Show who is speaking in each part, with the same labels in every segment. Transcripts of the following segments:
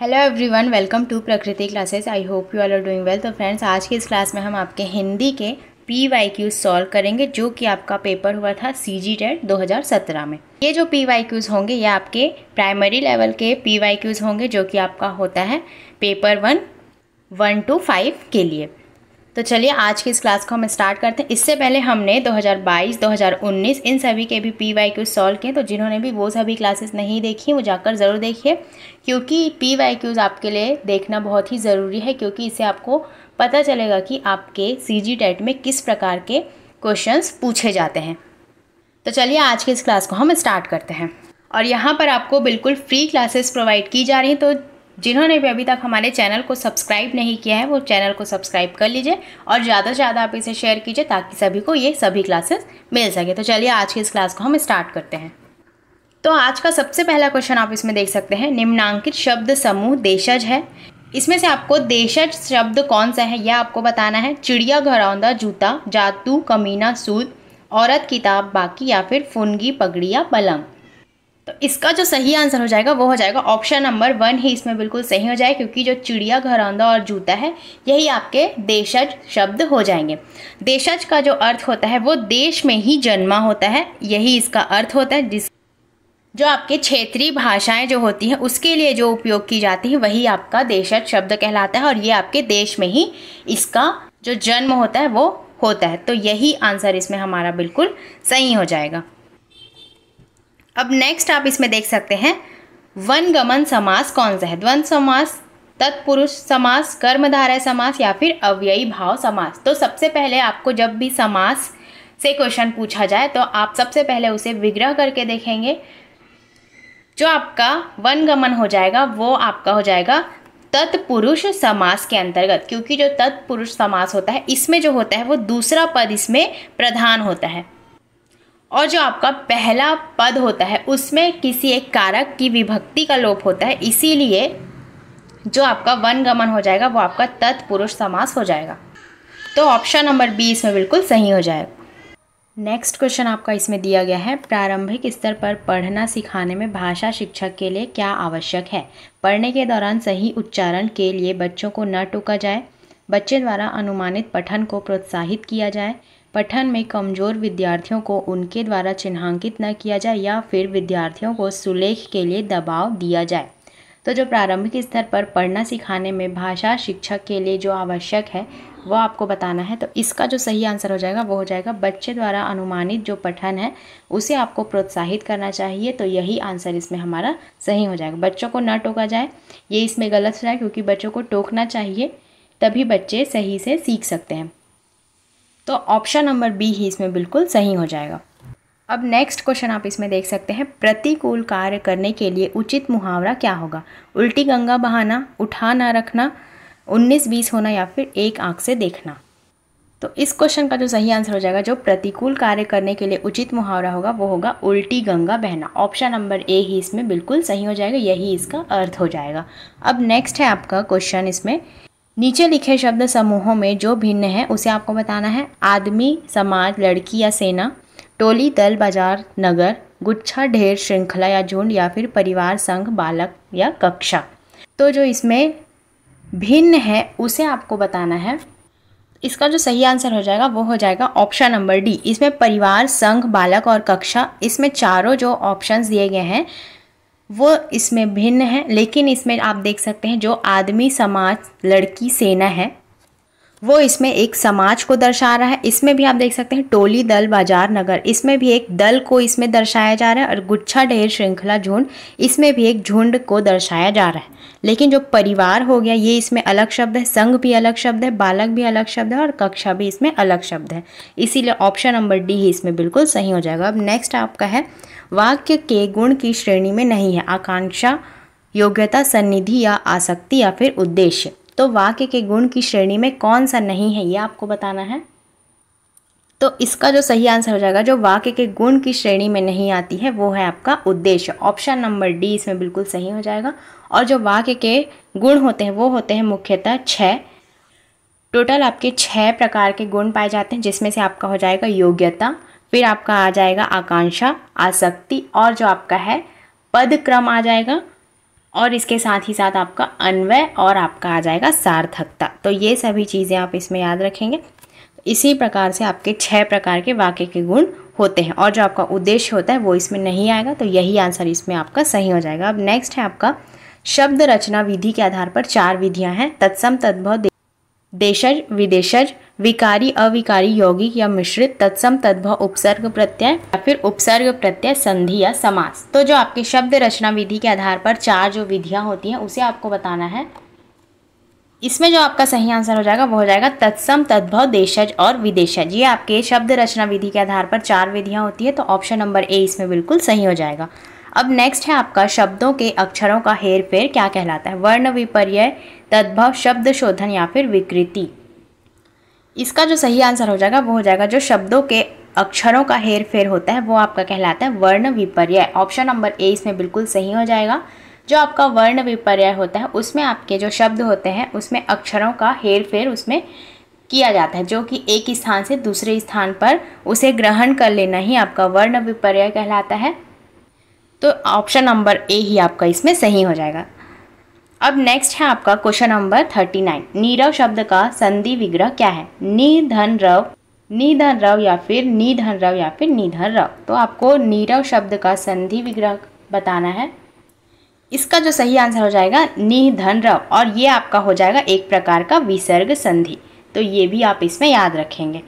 Speaker 1: hello everyone welcome to Prakriti classes I hope you all are doing well तो friends आज की इस class में हम आपके हिंदी के पी वाई क्यूज सॉल्व करेंगे जो कि आपका पेपर हुआ था सी जी टेट दो में ये जो पी वाई क्यूज होंगे ये आपके प्राइमरी लेवल के पी वाई क्यूज होंगे जो कि आपका होता है paper one one two five के लिए तो चलिए आज की इस क्लास को हम स्टार्ट करते हैं इससे पहले हमने 2022, 2019 इन सभी के भी पी वाई क्यूज सॉल्व किए तो जिन्होंने भी वो सभी क्लासेस नहीं देखी वो जाकर ज़रूर देखिए क्योंकि पी वाई क्यूज आपके लिए देखना बहुत ही ज़रूरी है क्योंकि इससे आपको पता चलेगा कि आपके सी जी टेट में किस प्रकार के क्वेश्चंस पूछे जाते हैं तो चलिए आज के इस क्लास को हम स्टार्ट करते हैं और यहाँ पर आपको बिल्कुल फ्री क्लासेस प्रोवाइड की जा रही हैं तो जिन्होंने भी अभी तक हमारे चैनल को सब्सक्राइब नहीं किया है वो चैनल को सब्सक्राइब कर लीजिए और ज़्यादा से ज़्यादा आप इसे शेयर कीजिए ताकि सभी को ये सभी क्लासेस मिल सके तो चलिए आज की इस क्लास को हम स्टार्ट करते हैं तो आज का सबसे पहला क्वेश्चन आप इसमें देख सकते हैं निम्नांकित शब्द समूह देशज है इसमें से आपको देशज शब्द कौन सा है यह आपको बताना है चिड़िया घरौंदा जूता जातू कमीना सूद औरत किताब बाकी या फिर फुनगी पगड़िया पलंग तो इसका जो सही आंसर हो जाएगा वो हो जाएगा ऑप्शन नंबर वन ही इसमें बिल्कुल सही हो जाए क्योंकि जो चिड़िया घरौंदा और जूता है यही आपके देशज शब्द हो जाएंगे देशज का जो अर्थ होता है वो देश में ही जन्मा होता है यही इसका अर्थ होता है जिस जो आपके क्षेत्रीय भाषाएं जो होती हैं उसके लिए जो उपयोग की जाती है वही आपका देशज शब्द कहलाता है और ये आपके देश में ही इसका जो जन्म होता है वो होता है तो यही आंसर इसमें हमारा बिल्कुल सही हो जाएगा अब नेक्स्ट आप इसमें देख सकते हैं वन गमन समास कौन सा है द्वंद समास तत्पुरुष समास कर्मधारय समास या फिर अव्ययी भाव समास तो सबसे पहले आपको जब भी समास से क्वेश्चन पूछा जाए तो आप सबसे पहले उसे विग्रह करके देखेंगे जो आपका वन गमन हो जाएगा वो आपका हो जाएगा तत्पुरुष समास के अंतर्गत क्योंकि जो तत्पुरुष समास होता है इसमें जो होता है वो दूसरा पद इसमें प्रधान होता है और जो आपका पहला पद होता है उसमें किसी एक कारक की विभक्ति का लोप होता है इसीलिए जो आपका वन गमन हो जाएगा वो आपका तत्पुरुष समास हो जाएगा तो ऑप्शन नंबर बी इसमें बिल्कुल सही हो जाएगा नेक्स्ट क्वेश्चन आपका इसमें दिया गया है प्रारंभिक स्तर पर पढ़ना सिखाने में भाषा शिक्षक के लिए क्या आवश्यक है पढ़ने के दौरान सही उच्चारण के लिए बच्चों को न टोका जाए बच्चे द्वारा अनुमानित पठन को प्रोत्साहित किया जाए पठन में कमज़ोर विद्यार्थियों को उनके द्वारा चिन्हांकित न किया जाए या फिर विद्यार्थियों को सुलेख के लिए दबाव दिया जाए तो जो प्रारंभिक स्तर पर पढ़ना सिखाने में भाषा शिक्षक के लिए जो आवश्यक है वो आपको बताना है तो इसका जो सही आंसर हो जाएगा वो हो जाएगा बच्चे द्वारा अनुमानित जो पठन है उसे आपको प्रोत्साहित करना चाहिए तो यही आंसर इसमें हमारा सही हो जाएगा बच्चों को न टोका जाए ये इसमें गलत हो जाए क्योंकि बच्चों को टोकना चाहिए तभी बच्चे सही से सीख सकते हैं तो ऑप्शन नंबर बी ही इसमें बिल्कुल सही हो जाएगा अब नेक्स्ट क्वेश्चन आप इसमें देख सकते हैं प्रतिकूल कार्य करने के लिए उचित मुहावरा क्या होगा उल्टी गंगा बहाना उठा ना रखना उन्नीस बीस होना या फिर एक आँख से देखना तो इस क्वेश्चन का जो सही आंसर हो जाएगा जो प्रतिकूल कार्य करने के लिए उचित मुहावरा होगा वो होगा उल्टी गंगा बहना ऑप्शन नंबर ए ही इसमें बिल्कुल सही हो जाएगा यही इसका अर्थ हो जाएगा अब नेक्स्ट है आपका क्वेश्चन इसमें नीचे लिखे शब्द समूहों में जो भिन्न है उसे आपको बताना है आदमी समाज लड़की या सेना टोली दल बाजार नगर गुच्छा ढेर श्रृंखला या झुंड या फिर परिवार संघ बालक या कक्षा तो जो इसमें भिन्न है उसे आपको बताना है इसका जो सही आंसर हो जाएगा वो हो जाएगा ऑप्शन नंबर डी इसमें परिवार संघ बालक और कक्षा इसमें चारों जो ऑप्शंस दिए गए हैं वो इसमें भिन्न है लेकिन इसमें आप देख सकते हैं जो आदमी समाज लड़की सेना है वो इसमें एक समाज को दर्शा रहा है इसमें भी आप देख सकते हैं टोली दल बाजार नगर इसमें भी एक दल को इसमें दर्शाया जा रहा है और गुच्छा ढेर श्रृंखला झुंड इसमें भी एक झुंड को दर्शाया जा रहा है लेकिन जो परिवार हो गया ये इसमें अलग शब्द है संघ भी अलग शब्द है बालक भी अलग शब्द है और कक्षा भी इसमें अलग शब्द है इसीलिए ऑप्शन नंबर डी ही इसमें बिल्कुल सही हो जाएगा अब नेक्स्ट आपका है वाक्य के गुण की श्रेणी में नहीं है आकांक्षा योग्यता सन्निधि या आसक्ति या फिर उद्देश्य तो वाक्य के गुण की श्रेणी में कौन सा नहीं है ये आपको बताना है तो इसका जो सही आंसर हो जाएगा जो वाक्य के गुण की श्रेणी में नहीं आती है वो है आपका उद्देश्य ऑप्शन नंबर डी इसमें बिल्कुल सही हो जाएगा और जो वाक्य के गुण होते हैं वो होते हैं मुख्यतः छः टोटल आपके छः प्रकार के गुण पाए जाते हैं जिसमें से आपका हो जाएगा योग्यता फिर आपका आ जाएगा आकांक्षा आसक्ति और जो आपका है पद क्रम आ जाएगा और इसके साथ ही साथ आपका अन्वय और आपका आ जाएगा सार्थकता तो ये सभी चीज़ें आप इसमें याद रखेंगे इसी प्रकार से आपके छह प्रकार के वाक्य के गुण होते हैं और जो आपका उद्देश्य होता है वो इसमें नहीं आएगा तो यही आंसर इसमें आपका सही हो जाएगा अब नेक्स्ट है आपका शब्द रचना विधि के आधार पर चार विधियां हैं तत्सम तद्भव देशज विदेशज विकारी अविकारी यौगिक या मिश्रित तत्सम तद्भव उपसर्ग प्रत्यय या फिर उपसर्ग प्रत्यय संधि या समास तो जो आपके शब्द रचना विधि के आधार पर चार जो विधियां होती हैं उसे आपको बताना है इसमें जो आपका सही आंसर हो जाएगा वो हो जाएगा तत्सम तद्भव देशज और विदेशज ये आपके शब्द रचना विधि के आधार पर चार विधियाँ होती है तो ऑप्शन नंबर ए इसमें बिल्कुल सही हो जाएगा अब नेक्स्ट है आपका शब्दों के अक्षरों का हेर फेर क्या कहलाता है वर्ण विपर्य तद्भव शब्द शोधन या फिर विकृति इसका जो सही आंसर हो जाएगा वो हो जाएगा जो शब्दों के अक्षरों का हेर फेर होता है वो आपका कहलाता है वर्ण विपर्य ऑप्शन नंबर ए इसमें बिल्कुल सही हो जाएगा जो आपका वर्ण विपर्य होता है उसमें आपके जो शब्द होते हैं उसमें अक्षरों का हेर फेर उसमें किया जाता है जो कि एक स्थान से दूसरे स्थान पर उसे ग्रहण कर लेना ही आपका वर्ण विपर्य कहलाता है तो ऑप्शन नंबर ए ही आपका इसमें सही हो जाएगा अब नेक्स्ट है आपका क्वेश्चन नंबर थर्टी नाइन नीरव शब्द का संधि विग्रह क्या है निधन रव निधन रव या फिर निधन रव या फिर निधन रव तो आपको नीरव शब्द का संधि विग्रह बताना है इसका जो सही आंसर हो जाएगा निधन रव और ये आपका हो जाएगा एक प्रकार का विसर्ग संधि तो ये भी आप इसमें याद रखेंगे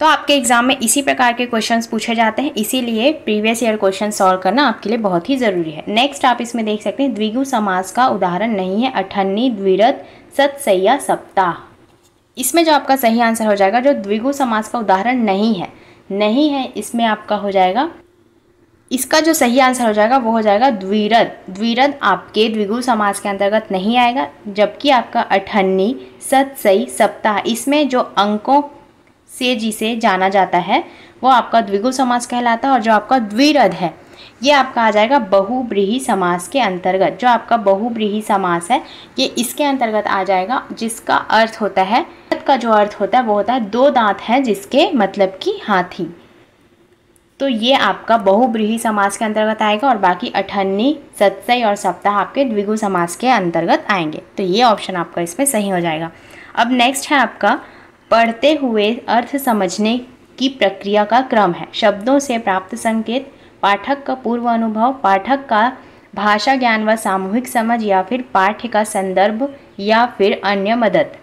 Speaker 1: तो आपके एग्ज़ाम में इसी प्रकार के क्वेश्चंस पूछे जाते हैं इसीलिए प्रीवियस ईयर क्वेश्चन सॉल्व करना आपके लिए बहुत ही ज़रूरी है नेक्स्ट आप इसमें देख सकते हैं द्विगु समास का उदाहरण नहीं है अठन्नी द्विरथ सतसैया सप्ताह इसमें जो आपका सही आंसर हो जाएगा जो द्विगु समास का उदाहरण नहीं है नहीं है इसमें आपका हो जाएगा इसका जो सही आंसर हो जाएगा वो हो जाएगा द्विरद द्विरद आपके द्विगु समास के अंतर्गत नहीं आएगा जबकि आपका अठन्नी सतसई सप्ताह इसमें जो अंकों से जिसे जाना जाता है वो आपका द्विगु समास कहलाता है और जो आपका द्विरद है ये आपका आ जाएगा बहुब्रीही समास के अंतर्गत जो आपका बहुब्रीही समास है ये इसके अंतर्गत आ जाएगा जिसका अर्थ होता है का जो अर्थ होता है वो होता है दो दांत हैं जिसके मतलब कि हाथी तो ये आपका बहुब्रीही समास के अंतर्गत आएगा और बाकी अठन्नी सत्सई और सप्ताह आपके द्विगु समास के अंतर्गत आएंगे तो ये ऑप्शन आपका इसमें सही हो जाएगा अब नेक्स्ट है आपका पढ़ते हुए अर्थ समझने की प्रक्रिया का क्रम है शब्दों से प्राप्त संकेत पाठक का पूर्व अनुभव पाठक का भाषा ज्ञान व सामूहिक समझ या फिर पाठ्य का संदर्भ या फिर अन्य मदद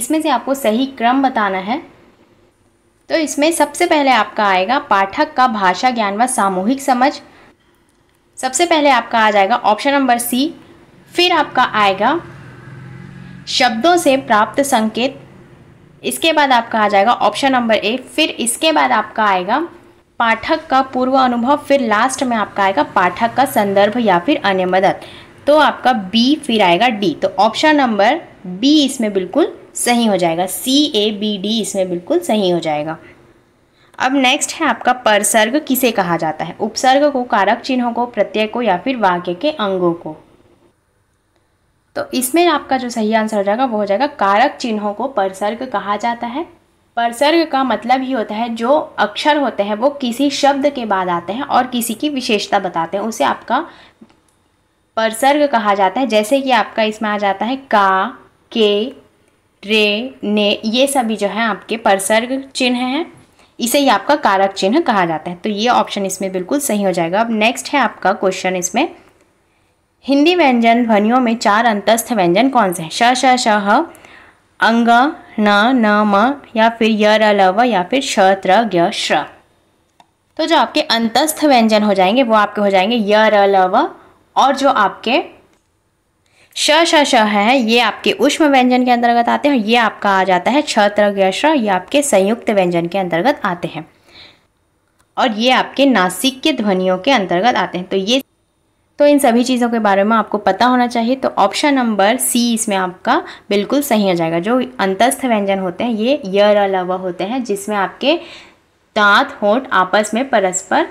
Speaker 1: इसमें से आपको सही क्रम बताना है तो इसमें सबसे पहले आपका आएगा पाठक का भाषा ज्ञान व सामूहिक समझ सबसे पहले आपका आ जाएगा ऑप्शन नंबर सी फिर आपका आएगा शब्दों से प्राप्त संकेत इसके बाद आपका आ जाएगा ऑप्शन नंबर ए फिर इसके बाद आपका आएगा पाठक का पूर्व अनुभव फिर लास्ट में आपका आएगा पाठक का संदर्भ या फिर अन्य मदद तो आपका बी फिर आएगा डी तो ऑप्शन नंबर बी इसमें बिल्कुल सही हो जाएगा सी ए बी डी इसमें बिल्कुल सही हो जाएगा अब नेक्स्ट है आपका परसर्ग किसे कहा जाता है उपसर्ग को कारक चिन्हों को प्रत्यय को या फिर वाक्य के अंगों को तो इसमें आपका जो सही आंसर हो जाएगा वो हो जाएगा कारक चिन्हों को परसर्ग कहा जाता है परसर्ग का मतलब ही होता है जो अक्षर होते हैं वो किसी शब्द के बाद आते हैं और किसी की विशेषता बताते हैं उसे आपका परसर्ग कहा जाता है जैसे कि आपका इसमें आ जाता है का के रे ने ये सभी जो है आपके परसर्ग चिन्ह हैं इसे ही आपका कारक चिन्ह कहा जाता है तो ये ऑप्शन इसमें बिल्कुल सही हो जाएगा अब नेक्स्ट है आपका क्वेश्चन इसमें हिंदी व्यंजन ध्वनियों में चार अंतस्थ व्यंजन कौन से हैं श श अंग न न म या फिर य र ल व या फिर श त्र य श्र तो जो आपके अंतस्थ व्यंजन हो जाएंगे वो आपके हो जाएंगे य र ल व और जो आपके श श श है ये आपके उष्म व्यंजन के अंतर्गत आते हैं ये आपका आ जाता है छ त्र श्र ये आपके संयुक्त व्यंजन के अंतर्गत आते हैं और ये आपके नासिक के ध्वनियों के अंतर्गत आते हैं तो ये तो इन सभी चीज़ों के बारे में आपको पता होना चाहिए तो ऑप्शन नंबर सी इसमें आपका बिल्कुल सही हो जाएगा जो अंतस्थ व्यंजन होते हैं ये यर अलावा होते हैं जिसमें आपके दांत होंठ आपस में परस्पर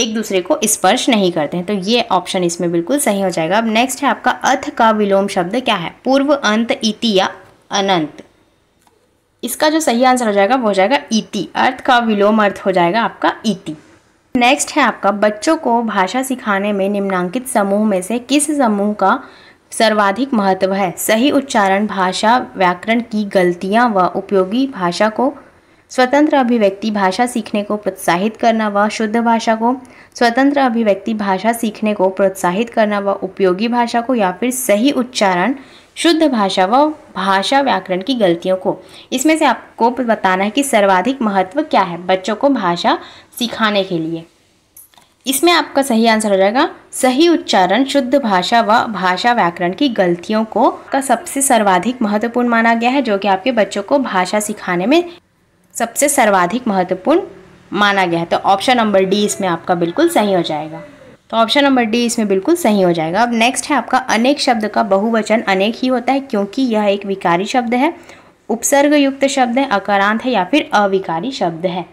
Speaker 1: एक दूसरे को स्पर्श नहीं करते हैं तो ये ऑप्शन इसमें बिल्कुल सही हो जाएगा अब नेक्स्ट है आपका अथ का विलोम शब्द क्या है पूर्व अंत इति या अनंत इसका जो सही आंसर हो जाएगा वो हो जाएगा इति अर्थ का विलोम अर्थ हो जाएगा आपका इति नेक्स्ट है आपका बच्चों को भाषा सिखाने में निम्नांकित समूह में से किस समूह का सर्वाधिक महत्व है सही उच्चारण भाषा व्याकरण की गलतियां व उपयोगी भाषा को स्वतंत्र अभिव्यक्ति भाषा सीखने को प्रोत्साहित करना व शुद्ध भाषा को स्वतंत्र अभिव्यक्ति भाषा सीखने को प्रोत्साहित करना व उपयोगी भाषा को या फिर सही उच्चारण शुद्ध भाषा व भाषा व्याकरण की गलतियों को इसमें से आपको बताना है कि सर्वाधिक महत्व क्या है बच्चों को भाषा सिखाने के लिए इसमें आपका सही आंसर हो जाएगा सही उच्चारण शुद्ध भाषा व भाषा व्याकरण की गलतियों को का सबसे सर्वाधिक महत्वपूर्ण माना गया है जो कि आपके बच्चों को भाषा सिखाने में सबसे सर्वाधिक महत्वपूर्ण माना गया है तो ऑप्शन नंबर डी इसमें आपका बिल्कुल सही हो जाएगा तो ऑप्शन नंबर डी इसमें बिल्कुल सही हो जाएगा अब नेक्स्ट है आपका अनेक शब्द का बहुवचन अनेक ही होता है क्योंकि यह एक विकारी शब्द है उपसर्ग युक्त शब्द है अकारांत है या फिर अविकारी शब्द है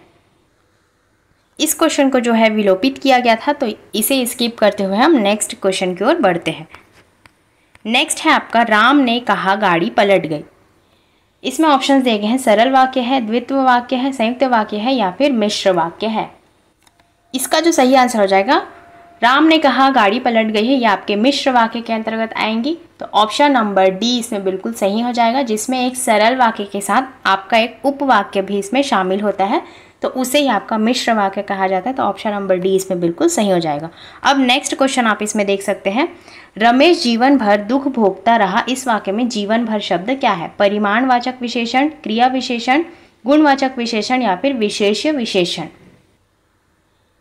Speaker 1: इस क्वेश्चन को जो है विलोपित किया गया था तो इसे स्किप करते हुए हम नेक्स्ट क्वेश्चन की ओर बढ़ते हैं नेक्स्ट है आपका राम ने कहा गाड़ी पलट गई इसमें ऑप्शंस दिए गए हैं सरल वाक्य है द्वित्व वाक्य है संयुक्त वाक्य है या फिर मिश्र वाक्य है इसका जो सही आंसर हो जाएगा राम ने कहा गाड़ी पलट गई है ये आपके मिश्र वाक्य के अंतर्गत आएंगी तो ऑप्शन नंबर डी इसमें बिल्कुल सही हो जाएगा जिसमें एक सरल वाक्य के साथ आपका एक उपवाक्य भी इसमें शामिल होता है तो उसे ही आपका मिश्र वाक्य कहा जाता है तो ऑप्शन नंबर डी इसमें बिल्कुल सही हो जाएगा अब नेक्स्ट क्वेश्चन आप इसमें देख सकते हैं रमेश जीवन भर दुख भोगता रहा इस वाक्य में जीवन भर शब्द क्या है परिमाणवाचक विशेषण क्रिया विशेषण गुणवाचक विशेषण या फिर विशेष विशेषण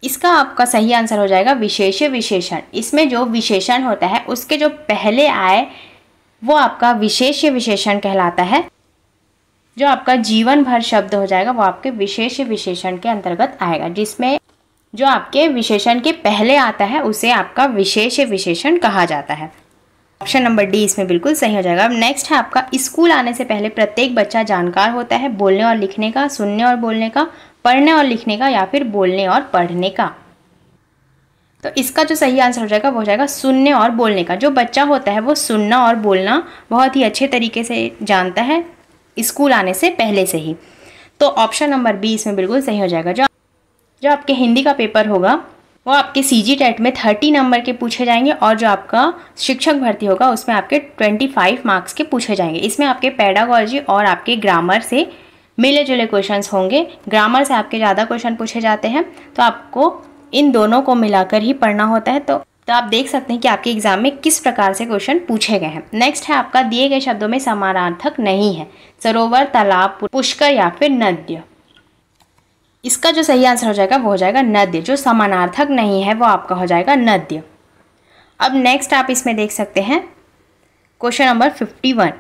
Speaker 1: इसका आपका सही आंसर हो जाएगा विशेष विशेषण इसमें जो विशेषण होता है उसके जो पहले आए वो आपका विशेष विशेषण कहलाता है जो आपका जीवन भर शब्द हो जाएगा वो आपके विशेष विशेषण के अंतर्गत आएगा जिसमें जो आपके विशेषण के पहले आता है उसे आपका विशेष विशेषण कहा जाता है ऑप्शन नंबर डी इसमें बिल्कुल सही हो जाएगा अब नेक्स्ट है आपका स्कूल आने से पहले प्रत्येक बच्चा जानकार होता है बोलने और लिखने का सुनने और बोलने का पढ़ने और लिखने का या फिर बोलने और पढ़ने का तो इसका जो सही आंसर हो जाएगा वो हो जाएगा सुनने और बोलने का जो बच्चा होता है वो सुनना और बोलना बहुत ही अच्छे तरीके से जानता है स्कूल आने से पहले से ही तो ऑप्शन नंबर बी इसमें बिल्कुल सही हो जाएगा जो जो आपके हिंदी का पेपर होगा वो आपके सी जी टेट में थर्टी नंबर के पूछे जाएंगे और जो आपका शिक्षक भर्ती होगा उसमें आपके ट्वेंटी फाइव मार्क्स के पूछे जाएंगे इसमें आपके पैडागोलॉजी और आपके ग्रामर से मिले जुले क्वेश्चन होंगे ग्रामर से आपके ज़्यादा क्वेश्चन पूछे जाते हैं तो आपको इन दोनों को मिलाकर ही पढ़ना होता है तो तो आप देख सकते हैं कि आपके एग्जाम में किस प्रकार से क्वेश्चन पूछे गए हैं नेक्स्ट है आपका दिए गए शब्दों में समानार्थक नहीं है सरोवर तालाब पुष्कर या फिर नद्य इसका जो सही आंसर हो जाएगा वो हो जाएगा नद्य जो समानार्थक नहीं है वो आपका हो जाएगा नद्य अब नेक्स्ट आप इसमें देख सकते हैं क्वेश्चन नंबर फिफ्टी वन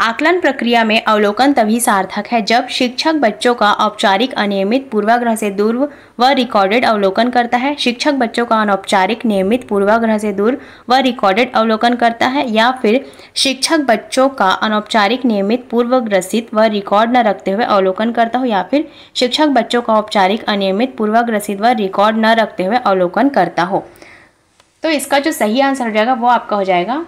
Speaker 1: आकलन प्रक्रिया में अवलोकन तभी सार्थक है जब शिक्षक बच्चों का औपचारिक अनियमित पूर्वाग्रह से दूर व रिकॉर्डेड अवलोकन करता है शिक्षक बच्चों का अनौपचारिक नियमित पूर्वाग्रह से दूर व रिकॉर्डेड अवलोकन करता है या फिर शिक्षक बच्चों का अनौपचारिक नियमित पूर्वग्रसित व रिकॉर्ड न रखते हुए अवलोकन करता हो या फिर शिक्षक बच्चों का औपचारिक अनियमित पूर्वाग्रसित व रिकॉर्ड न रखते हुए अवलोकन करता हो तो इसका जो सही आंसर हो जाएगा वो आपका हो जाएगा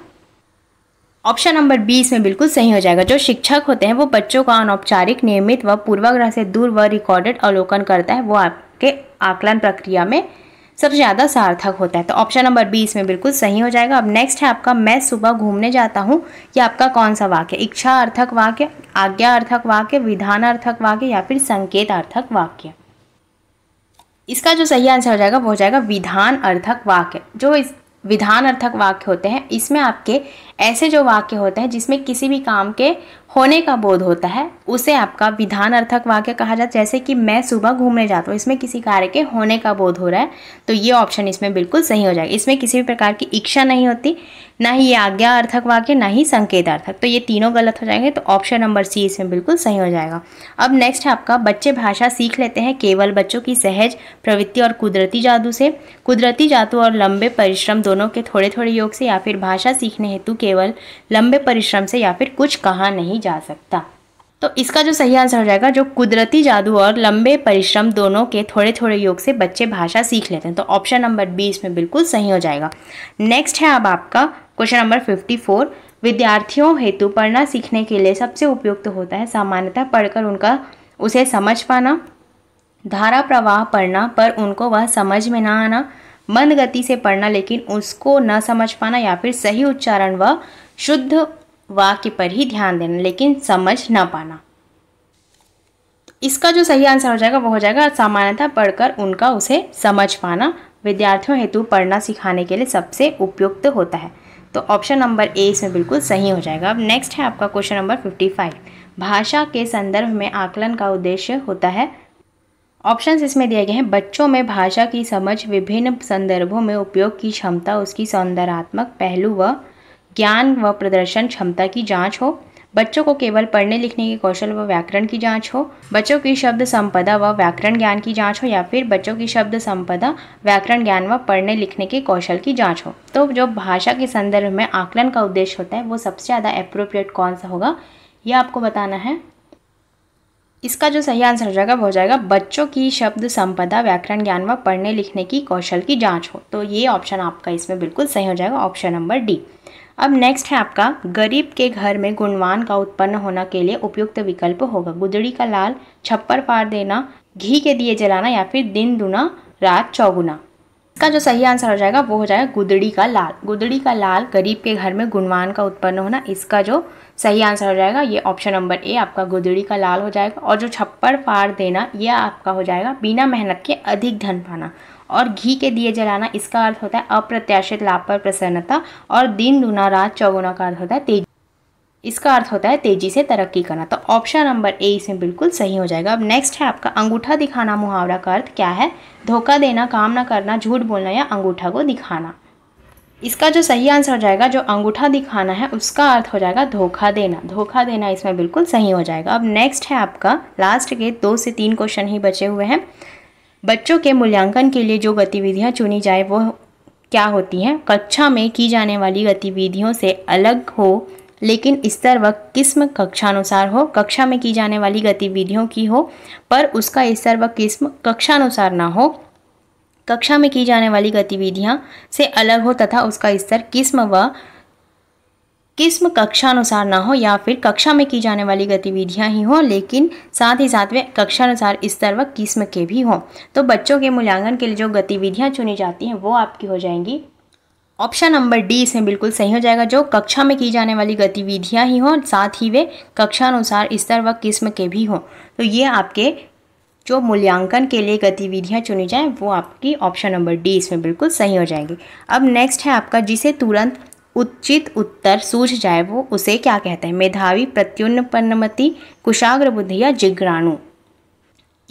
Speaker 1: ऑप्शन नंबर बी इसमें बिल्कुल सही हो जाएगा जो शिक्षक होते हैं वो बच्चों का अनौपचारिक नियमित व पूर्वाग्रह से दूर व रिकॉर्डेड अवलोकन करता है वो आपके आकलन प्रक्रिया में सबसे ज़्यादा सार्थक होता है तो ऑप्शन नंबर बी इसमें बिल्कुल सही हो जाएगा अब नेक्स्ट है आपका मैं सुबह घूमने जाता हूँ या आपका कौन सा वाक्य इच्छा अर्थक वाक्य आज्ञा अर्थक वाक्य विधान अर्थक वाक्य या फिर संकेत अर्थक वाक्य इसका जो सही आंसर हो जाएगा वो हो जाएगा विधान अर्थक वाक्य जो इस विधान अर्थक वाक्य होते हैं इसमें आपके ऐसे जो वाक्य होते हैं जिसमें किसी भी काम के होने का बोध होता है उसे आपका विधान अर्थक वाक्य कहा जाता है जैसे कि मैं सुबह घूमने जाता हूँ इसमें किसी कार्य के होने का बोध हो रहा है तो ये ऑप्शन इसमें बिल्कुल सही हो जाएगा इसमें किसी भी प्रकार की इच्छा नहीं होती ना ही ये आज्ञा अर्थक वाक्य ना ही संकेत अर्थक तो ये तीनों गलत हो जाएंगे तो ऑप्शन नंबर सी इसमें बिल्कुल सही हो जाएगा अब नेक्स्ट है आपका बच्चे भाषा सीख लेते हैं केवल बच्चों की सहज प्रवृत्ति और कुदरती जादू से कुदरती जादू और लंबे परिश्रम दोनों के थोड़े थोड़े योग से या फिर भाषा सीखने हेतु के केवल लंबे परिश्रम से या फिर कुछ कहा नहीं जा सकता तो इसका जो सही आंसर हो जाएगा जो कुदरती जादू और लंबे परिश्रम दोनों के थोड़े थोड़े योग से बच्चे भाषा सीख लेते हैं तो ऑप्शन नंबर बी इसमें बिल्कुल सही हो जाएगा नेक्स्ट है अब आपका क्वेश्चन नंबर फिफ्टी फोर विद्यार्थियों हेतु पढ़ना सीखने के लिए सबसे उपयुक्त तो होता है सामान्यतः पढ़कर उनका उसे समझ पाना धारा प्रवाह पढ़ना पर उनको वह समझ में ना आना मंद गति से पढ़ना लेकिन उसको न समझ पाना या फिर सही उच्चारण व शुद्ध वाक्य पर ही ध्यान देना लेकिन समझ न पाना इसका जो सही आंसर हो जाएगा वो हो जाएगा सामान्यता पढ़कर उनका उसे समझ पाना विद्यार्थियों हेतु पढ़ना सिखाने के लिए सबसे उपयुक्त होता है तो ऑप्शन नंबर ए इसमें बिल्कुल सही हो जाएगा अब नेक्स्ट है आपका क्वेश्चन नंबर फिफ्टी फाइव भाषा के संदर्भ में आकलन का उद्देश्य होता है ऑप्शंस इसमें दिए गए हैं बच्चों में भाषा की समझ विभिन्न संदर्भों में उपयोग की क्षमता उसकी सौंदर्यात्मक पहलू व ज्ञान व प्रदर्शन क्षमता की जांच हो बच्चों को केवल पढ़ने लिखने के कौशल व व्याकरण की जांच हो बच्चों की शब्द संपदा व व्याकरण ज्ञान की जांच हो या फिर बच्चों की शब्द संपदा व्याकरण ज्ञान व पढ़ने लिखने के कौशल की जांच हो तो जो भाषा के संदर्भ में आकलन का उद्देश्य होता है वो सबसे ज़्यादा अप्रोप्रिएट कौन सा होगा ये आपको बताना है इसका जो सही आंसर हो जाएगा वो हो जाएगा बच्चों की शब्द संपदा व्याकरण ज्ञान व पढ़ने लिखने की कौशल की जांच हो तो ये ऑप्शन आपका इसमें बिल्कुल सही हो जाएगा ऑप्शन नंबर डी अब नेक्स्ट है आपका गरीब के घर में गुणवान का उत्पन्न होना के लिए उपयुक्त विकल्प होगा गुदड़ी का लाल छप्पर फाड़ देना घी के दिए जलाना या फिर दिन दुना रात चौगुना इसका जो सही आंसर हो जाएगा वो हो जाएगा गुदड़ी का लाल गुदड़ी का लाल गरीब के घर में गुणवान का उत्पन्न होना इसका जो सही आंसर हो जाएगा ये ऑप्शन नंबर ए आपका गुदड़ी का लाल हो जाएगा और जो छप्पर फाड़ देना यह आपका हो जाएगा बिना मेहनत के अधिक धन पाना और घी के दिए जलाना इसका अर्थ होता है अप्रत्याशित लाभ पर प्रसन्नता और दिन दुना रात चौगुना का अर्थ होता है तेज इसका अर्थ होता है तेज़ी से तरक्की करना तो ऑप्शन नंबर ए इसमें बिल्कुल सही हो जाएगा अब नेक्स्ट है आपका अंगूठा दिखाना मुहावरा का अर्थ क्या है धोखा देना काम ना करना झूठ बोलना या अंगूठा को दिखाना इसका जो सही आंसर हो जाएगा जो अंगूठा दिखाना है उसका अर्थ हो जाएगा धोखा देना धोखा देना इसमें बिल्कुल सही हो जाएगा अब नेक्स्ट है आपका लास्ट के दो से तीन क्वेश्चन ही बचे हुए हैं बच्चों के मूल्यांकन के लिए जो गतिविधियाँ चुनी जाए वो क्या होती हैं कक्षा में की जाने वाली गतिविधियों से अलग हो लेकिन स्तर व किस्म कक्षानुसार हो कक्षा में की जाने वाली गतिविधियों की हो पर उसका स्तर व किस्म कक्षानुसार ना हो कक्षा में की जाने वाली गतिविधियाँ से अलग हो तथा उसका स्तर किस्म व किस्म कक्षानुसार ना हो या फिर कक्षा में की जाने वाली गतिविधियां ही हों लेकिन साथ ही साथ वे कक्षानुसार स्तर व किस्म के भी हों तो बच्चों के मूल्यांकन के लिए जो गतिविधियां चुनी जाती हैं वो आपकी हो जाएंगी ऑप्शन नंबर डी इसमें बिल्कुल सही हो जाएगा जो कक्षा में की जाने वाली गतिविधियां ही हों साथ ही वे कक्षा अनुसार स्तर व किस्म के भी हों तो ये आपके जो मूल्यांकन के लिए गतिविधियां चुनी जाएं वो आपकी ऑप्शन नंबर डी इसमें बिल्कुल सही हो जाएगी अब नेक्स्ट है आपका जिसे तुरंत उचित उत्तर सूझ जाए वो उसे क्या कहते हैं मेधावी प्रत्युन्नपन्नमति कुशाग्र बुद्धि या जिग्राणु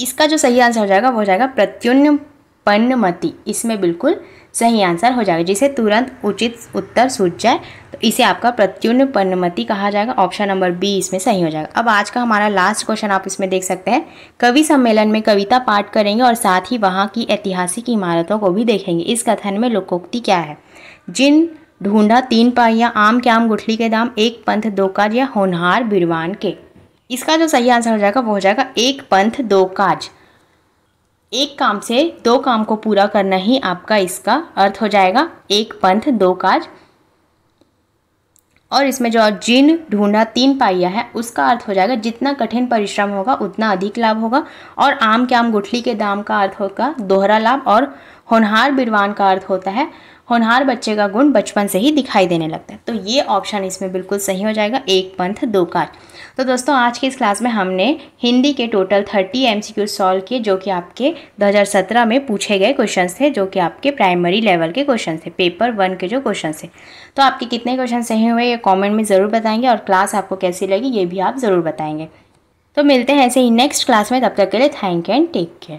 Speaker 1: इसका जो सही आंसर हो जाएगा वो हो जाएगा प्रत्युन्न पन्नमति इसमें बिल्कुल सही आंसर हो जाएगा जिसे तुरंत उचित उत्तर सूझ जाए तो इसे आपका प्रत्युन्न पन्नमति कहा जाएगा ऑप्शन नंबर बी इसमें सही हो जाएगा अब आज का हमारा लास्ट क्वेश्चन आप इसमें देख सकते हैं कवि सम्मेलन में कविता पाठ करेंगे और साथ ही वहाँ की ऐतिहासिक इमारतों को भी देखेंगे इस कथन में लोकोक्ति क्या है जिन ढूंढा तीन पाइया आम के आम गुठली के दाम एक पंथ दो काज या होनहार बिरवान के इसका जो सही आंसर हो जाएगा वो हो जाएगा एक पंथ दो काज एक काम से दो काम को पूरा करना ही आपका इसका अर्थ हो जाएगा एक पंथ दो काज और इसमें जो जिन ढूंढा तीन पाइया है उसका अर्थ हो जाएगा जितना कठिन परिश्रम होगा उतना अधिक लाभ होगा और आम के आम गुठली के दाम का अर्थ होगा दोहरा लाभ और होनहार बिरवान का अर्थ होता है होनहार बच्चे का गुण बचपन से ही दिखाई देने लगता है तो ये ऑप्शन इसमें बिल्कुल सही हो जाएगा एक पंथ दो काज तो दोस्तों आज की इस क्लास में हमने हिंदी के total thirty M C solve किए जो कि आपके 2017 में पूछे गए क्वेश्चन थे जो कि आपके प्राइमरी लेवल के क्वेश्चन थे पेपर वन के जो क्वेश्चन थे तो आपके कितने क्वेश्चन सही हुए ये कॉमेंट में ज़रूर बताएंगे और क्लास आपको कैसी लगी ये भी आप ज़रूर बताएंगे तो मिलते हैं ऐसे ही नेक्स्ट क्लास में तब तक के लिए थैंक एंड टेक केयर